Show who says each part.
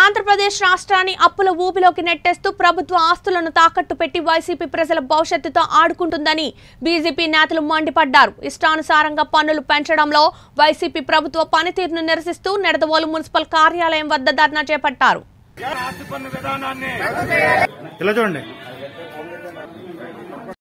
Speaker 1: ఆంధ్రప్రదేశ్ రాష్ట్రాన్ని అప్పుల ఊపిలోకి నెట్టేస్తూ ప్రభుత్వ ఆస్తులను తాకట్టు పెట్టి వైసీపీ ప్రజల భవిష్యత్తుతో ఆడుకుంటుందని బీజేపీ నేతలు మండిపడ్డారు ఇష్టానుసారంగా పన్నులు పెంచడంలో వైసీపీ ప్రభుత్వ పనితీరును నిరసిస్తూ నెడదవోలు మున్సిపల్ కార్యాలయం వద్ద ధర్నా చేపట్టారు
Speaker 2: చూడండి